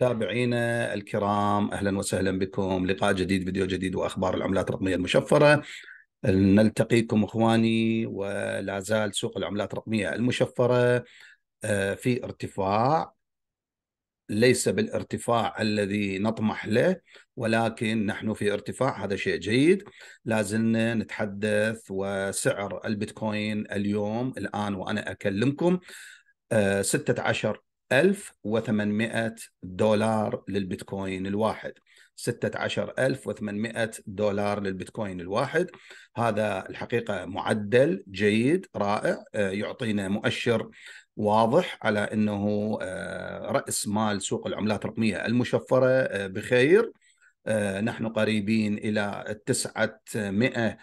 متابعينا الكرام اهلا وسهلا بكم لقاء جديد فيديو جديد واخبار العملات الرقميه المشفره نلتقيكم اخواني ولا زال سوق العملات الرقميه المشفره آه، في ارتفاع ليس بالارتفاع الذي نطمح له ولكن نحن في ارتفاع هذا شيء جيد لازلنا نتحدث وسعر البيتكوين اليوم الان وانا اكلمكم 16 آه، 1800 دولار للبيتكوين الواحد 16800 دولار للبيتكوين الواحد هذا الحقيقة معدل جيد رائع آه، يعطينا مؤشر واضح على أنه آه، رأس مال سوق العملات الرقمية المشفرة آه، بخير نحن قريبين إلى 900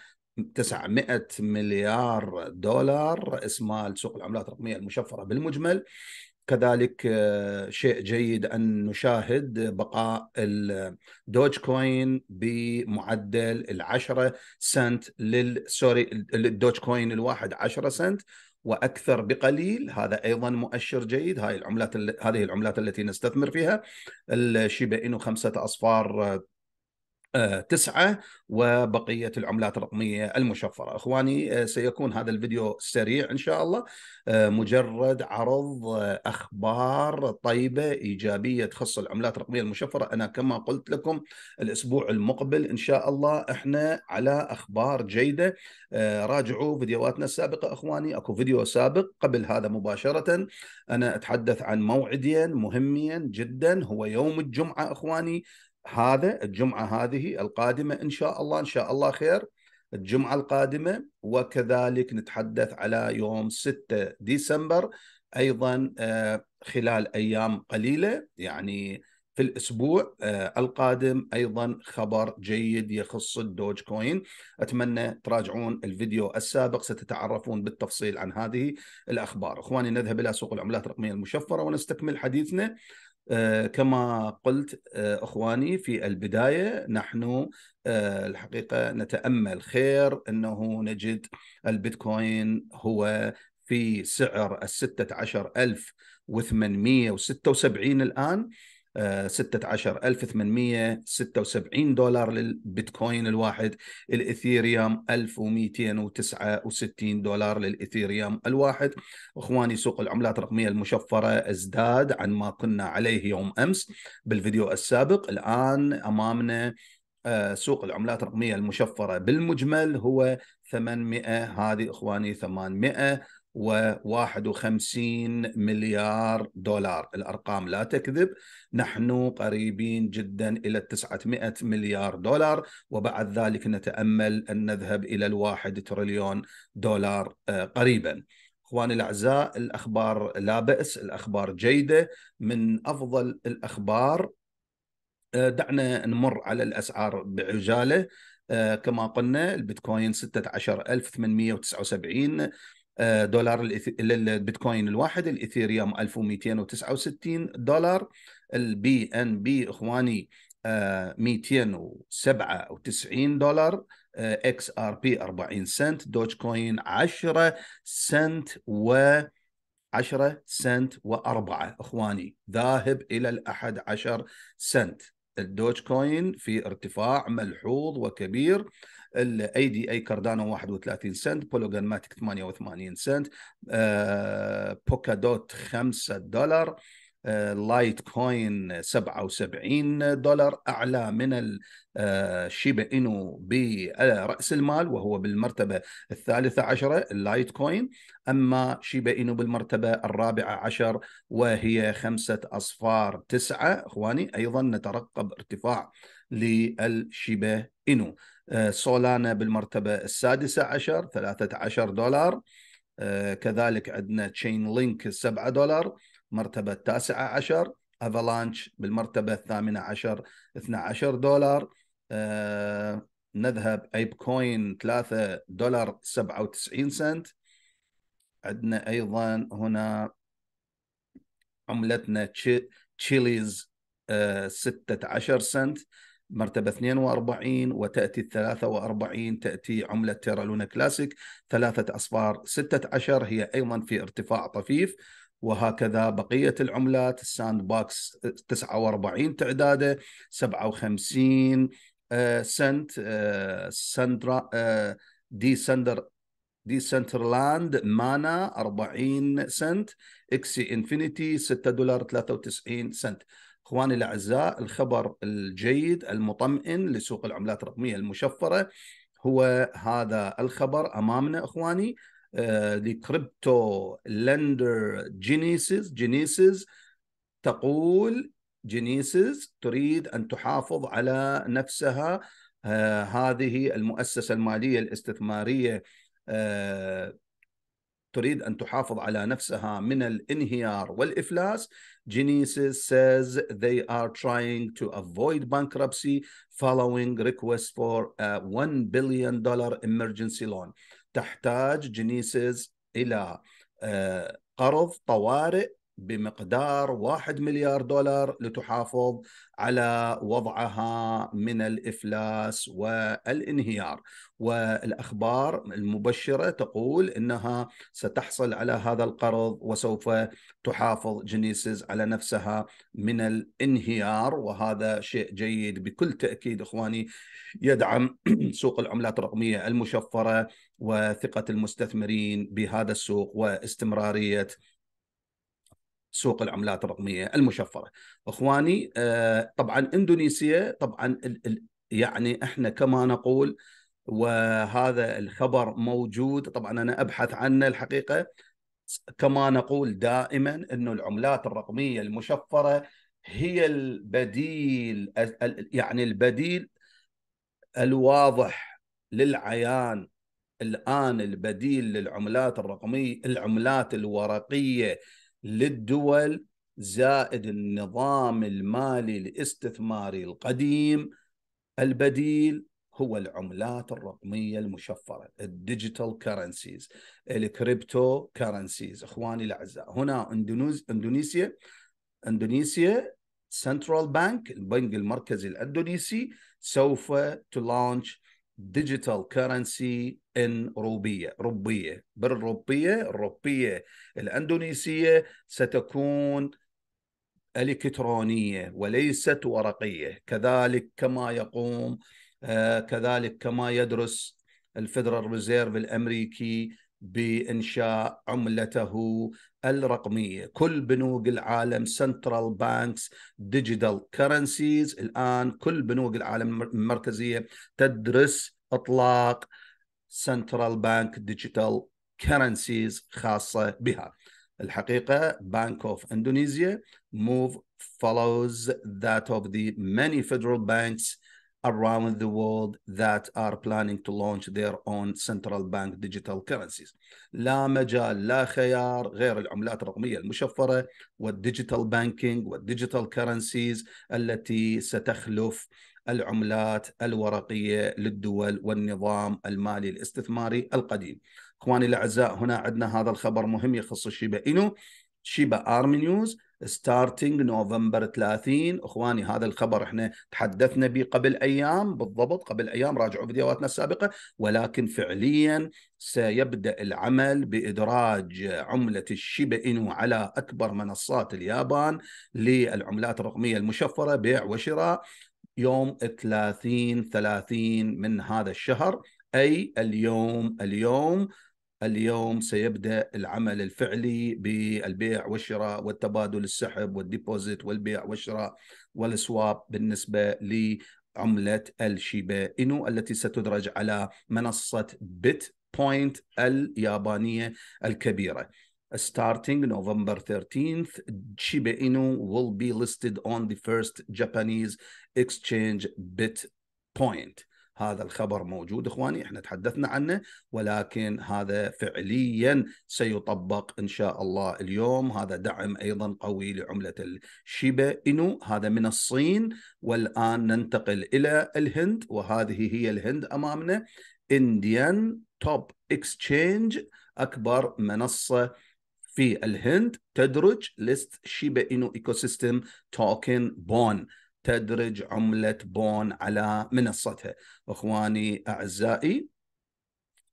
900 مليار دولار رأس مال سوق العملات الرقمية المشفرة بالمجمل كذلك آه، شيء جيد ان نشاهد بقاء الدوج آه، كوين بمعدل العشرة سنت لل سوري الدوج كوين الواحد عشرة سنت واكثر بقليل هذا ايضا مؤشر جيد هاي العملات هذه العملات التي نستثمر فيها الشيبا انو خمسه اصفار آه، تسعة وبقية العملات الرقمية المشفرة أخواني آه، سيكون هذا الفيديو سريع إن شاء الله آه، مجرد عرض آه، أخبار طيبة إيجابية تخص العملات الرقمية المشفرة أنا كما قلت لكم الأسبوع المقبل إن شاء الله إحنا على أخبار جيدة راجعوا فيديوهاتنا السابقة أخواني أكو فيديو سابق قبل هذا مباشرة أنا أتحدث عن موعدين مهمين جدا هو يوم الجمعة أخواني هذا الجمعه هذه القادمه ان شاء الله ان شاء الله خير الجمعه القادمه وكذلك نتحدث على يوم 6 ديسمبر ايضا آه، خلال ايام قليله يعني في الاسبوع آه، القادم ايضا خبر جيد يخص الدوج كوين اتمنى تراجعون الفيديو السابق ستتعرفون بالتفصيل عن هذه الاخبار اخواني نذهب الى سوق العملات الرقميه المشفره ونستكمل حديثنا آه، كما قلت آه، اخواني في البدايه نحن آه، الحقيقه نتامل خير انه نجد البيتكوين هو في سعر ال 16876 الآن 16876 آه، دولار للبيتكوين الواحد الاثيريوم 1269 دولار للاثيريوم الواحد اخواني سوق العملات الرقميه المشفره ازداد عن ما كنا عليه يوم امس بالفيديو السابق الان امامنا آه، سوق العملات الرقميه المشفره بالمجمل هو 800 هذه اخواني 800 و51 مليار دولار الأرقام لا تكذب نحن قريبين جدا إلى 900 مليار دولار وبعد ذلك نتأمل أن نذهب إلى الواحد تريليون دولار آه، قريبا اخواني الاعزاء الاخبار لا باس الاخبار جيده من افضل الاخبار آه، دعنا نمر على الاسعار بعجاله آه، كما قلنا البيتكوين 16879 آه، دولار البيتكوين الواحد الايثيريوم 1269 دولار البي ان بي اخواني 297 آه، دولار آه، اكس ار بي 40 سنت دوج كوين 10 سنت و 10 سنت و4 إخواني ذاهب إلى الأحد عشر سنت الدوج كوين في ارتفاع ملحوظ وكبير الاي دي اي كاردانو 31 سنت بولوجان ماتيك 88 سنت آه، بوكا دوت 5 دولار آه، لايت كوين 77 دولار اعلى من الشيبا آه، اينو براس المال وهو بالمرتبه الثالثه عشره اللايت كوين اما شيبا اينو بالمرتبه الرابعه عشر وهي خمسه اصفار تسعه اخواني ايضا نترقب ارتفاع للشيبا اينو آه، سولانا بالمرتبة السادسة عشر 13 دولار آه، كذلك عندنا تشين لينك 7 دولار مرتبة التاسعة عشر افالانش بالمرتبة الثامنة عشر 12 دولار آه، نذهب ايب كوين 3 دولار سبعة وتسعين سنت عندنا ايضا هنا عملتنا تشيليز ستة عشر سنت مرتبة 42 وتأتي ال 43 تأتي عملة تيرا لونا كلاسيك ثلاثة أصفار 16 هي أيضا في ارتفاع طفيف وهكذا بقية العملات الساند باكس 49 تعداده 57 آه، سنت آه، سندرا آه، دي سندر دي سنترلاند مانا 40 سنت اكسي انفينيتي 6 دولار 93 سنت اخواني الاعزاء الخبر الجيد المطمئن لسوق العملات الرقميه المشفره هو هذا الخبر امامنا اخواني آه، لكريبتو لندر جينيسيس جينيسيس تقول جينيسيس تريد ان تحافظ على نفسها آه، هذه المؤسسه الماليه الاستثماريه آه، تريد أن تحافظ على نفسها من الانهيار والإفلاس Genesis says they are trying to avoid bankruptcy following request for a $1 billion emergency loan تحتاج Genesis إلى قرض طوارئ بمقدار واحد مليار دولار لتحافظ على وضعها من الإفلاس والانهيار والأخبار المبشرة تقول أنها ستحصل على هذا القرض وسوف تحافظ جينيسيس على نفسها من الانهيار وهذا شيء جيد بكل تأكيد إخواني يدعم سوق العملات الرقمية المشفرة وثقة المستثمرين بهذا السوق واستمرارية سوق العملات الرقميه المشفره. اخواني آه، طبعا اندونيسيا طبعا يعني احنا كما نقول وهذا الخبر موجود طبعا انا ابحث عنه الحقيقه كما نقول دائما انه العملات الرقميه المشفره هي البديل يعني البديل الواضح للعيان الان البديل للعملات الرقميه العملات الورقيه للدول زائد النظام المالي الاستثماري القديم البديل هو العملات الرقمية المشفرة الديجيتال كرنسيز الكريبتو كرنسيز اخواني الاعزاء هنا اندونيسيا اندونيسيا سنترال بانك البنك المركزي الاندونيسي سوف تلانش ديجيتال كرنسي ان روبيه روبيه بالروبيه الروبيه الاندونيسيه ستكون الكترونيه وليست ورقيه كذلك كما يقوم آه، كذلك كما يدرس الفدرال ريزيرف الامريكي بانشاء عملته الرقميه كل بنوك العالم سنترال بانكس ديجيتال كرنسيز الان كل بنوك العالم المركزيه تدرس اطلاق سنترال بانك ديجيتال كرنسيز خاصه بها الحقيقه بانك اوف اندونيسيا موف follows that of the many federal banks around the world that are planning to launch their own central bank digital currencies لا مجال لا خيار غير العملات الرقمية المشفرة والديجيتال بانكينج والديجيتال currencies التي ستخلف العملات الورقية للدول والنظام المالي الاستثماري القديم اخواني الاعزاء هنا عندنا هذا الخبر مهم يخص الشيبا اينو شيبا آرمي نيوز ستارتنج نوفمبر 30 اخواني هذا الخبر احنا تحدثنا به قبل ايام بالضبط قبل ايام راجعوا فيديوهاتنا السابقه ولكن فعليا سيبدا العمل بادراج عمله الشيبا انو على اكبر منصات اليابان للعملات الرقميه المشفره بيع وشراء يوم 30 30 من هذا الشهر اي اليوم اليوم اليوم سيبدا العمل الفعلي بالبيع والشراء والتبادل السحب والديبوزيت والبيع والشراء والسواب بالنسبه لعمله الشيبا انو التي ستدرج على منصه بيت بوينت اليابانيه الكبيره. starting November 13th, Shiba Inu will be listed on the first Japanese exchange bit point هذا الخبر موجود اخواني احنا تحدثنا عنه ولكن هذا فعليا سيطبق ان شاء الله اليوم هذا دعم ايضا قوي لعمله الشيبا انو هذا من الصين والان ننتقل الى الهند وهذه هي الهند امامنا انديان توب اكسشينج اكبر منصه في الهند تدرج ليست شيبا انو سيستم توكن بون تدرج عملة بون على منصتها أخواني أعزائي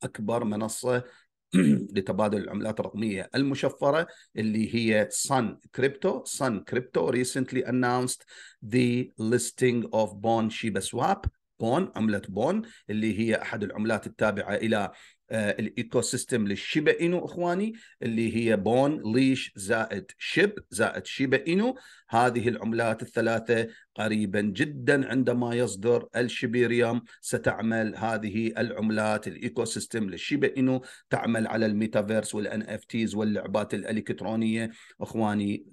أكبر منصة لتبادل العملات الرقمية المشفرة اللي هي Sun Crypto Sun Crypto recently announced the listing of Bon Shiba Swap بون عملة بون اللي هي أحد العملات التابعة إلى آه، الايكو سيستم للشيبا اينو اخواني اللي هي بون ليش زائد شيب زائد شيبا اينو هذه العملات الثلاثه قريبا جدا عندما يصدر الشبيريوم ستعمل هذه العملات الايكو سيستم للشيبا اينو تعمل على الميتافيرس والان اف تيز واللعبات الالكترونيه اخواني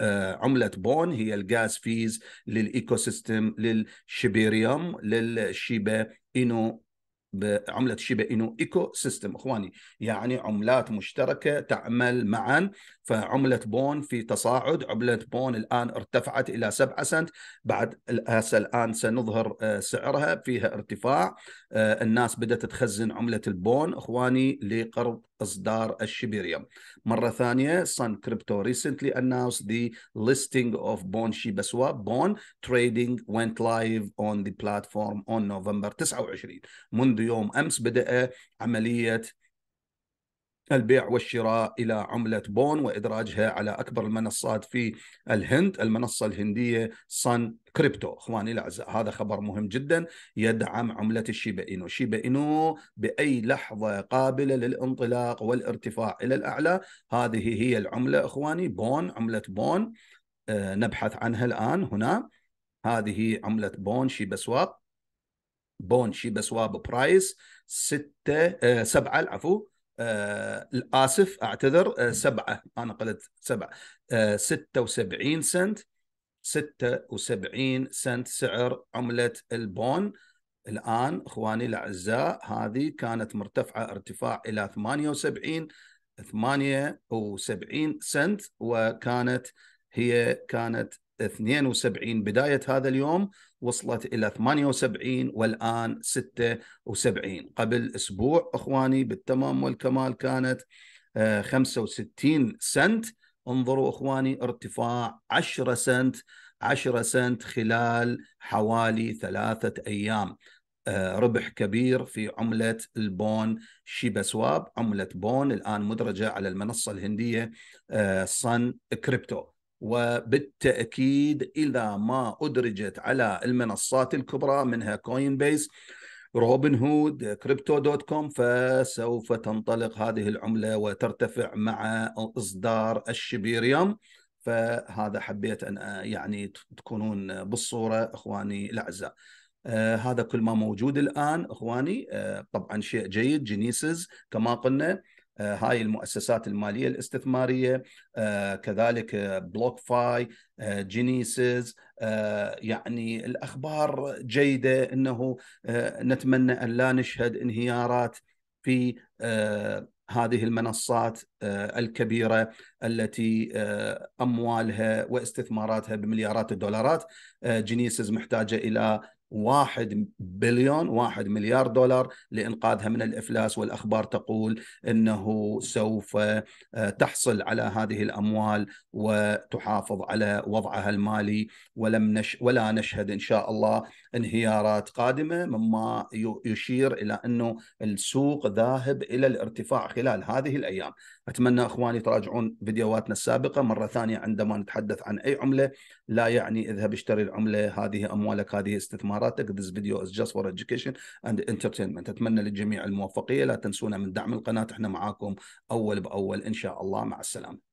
آه، عمله بون هي الجاز فيز للايكو سيستم للشبيريوم للشيبا اينو بعملة شيبا إنو إيكو سيستم إخواني يعني عملات مشتركة تعمل معا فعملة بون في تصاعد عملة بون الآن ارتفعت إلى 7 سنت بعد هسه الآن سنظهر آه، سعرها فيها ارتفاع آه، الناس بدأت تخزن عملة البون إخواني لقرض اصدار الشبيريوم مره ثانيه سان كريبتو recently announced the listing of بون شيبا سواب بون trading went live on the platform on November 29 منذ يوم امس بدا عمليه البيع والشراء إلى عملة بون وإدراجها على أكبر المنصات في الهند المنصة الهندية صن كريبتو اخواني الاعزاء هذا خبر مهم جدا يدعم عمله الشيبا اينو شيبا اينو باي لحظه قابله للانطلاق والارتفاع الى الاعلى هذه هي العمله اخواني بون عمله بون آه نبحث عنها الان هنا هذه عمله بون شيبا سواب بون شيبا سواب برايس 6 7 العفو آه اسف اعتذر آه سبعه انا قلت سبعه آه 76 سنت 76 سنت سعر عمله البون الان اخواني الاعزاء هذه كانت مرتفعه ارتفاع الى 78 78 سنت وكانت هي كانت 72 بداية هذا اليوم وصلت إلى 78 والآن 76 قبل أسبوع أخواني بالتمام والكمال كانت 65 آه، سنت انظروا أخواني ارتفاع 10 سنت 10 سنت خلال حوالي ثلاثة أيام آه، ربح كبير في عملة البون شيبا سواب عملة بون الآن مدرجة على المنصة الهندية آه، صن كريبتو وبالتأكيد إلى ما أدرجت على المنصات الكبرى منها كوين بيس روبن هود كريبتو دوت كوم فسوف تنطلق هذه العملة وترتفع مع إصدار الشبيريوم فهذا حبيت أن يعني تكونون بالصورة إخواني الأعزاء آه هذا كل ما موجود الآن إخواني آه طبعا شيء جيد جينيسز كما قلنا آه، هاي المؤسسات الماليه الاستثماريه آه، كذلك بلوك فاي جينيسيز يعني الاخبار جيده انه آه، نتمنى ان لا نشهد انهيارات في هذه المنصات الكبيره التي اموالها واستثماراتها بمليارات الدولارات جينيسيس محتاجه الى واحد بليون واحد مليار دولار لإنقاذها من الإفلاس والأخبار تقول أنه سوف آه، تحصل على هذه الأموال وتحافظ على وضعها المالي ولم نش ولا نشهد إن شاء الله انهيارات قادمة مما يشير إلى أنه السوق ذاهب إلى الارتفاع خلال هذه الأيام أتمنى إخواني تراجعون فيديوهاتنا السابقة مرة ثانية عندما نتحدث عن أي عملة لا يعني اذهب اشتري العملة هذه أموالك هذه استثمار مهاراتك This video is just for education and entertainment أتمنى للجميع الموفقية لا تنسونا من دعم القناة احنا معاكم أول بأول إن شاء الله مع السلامة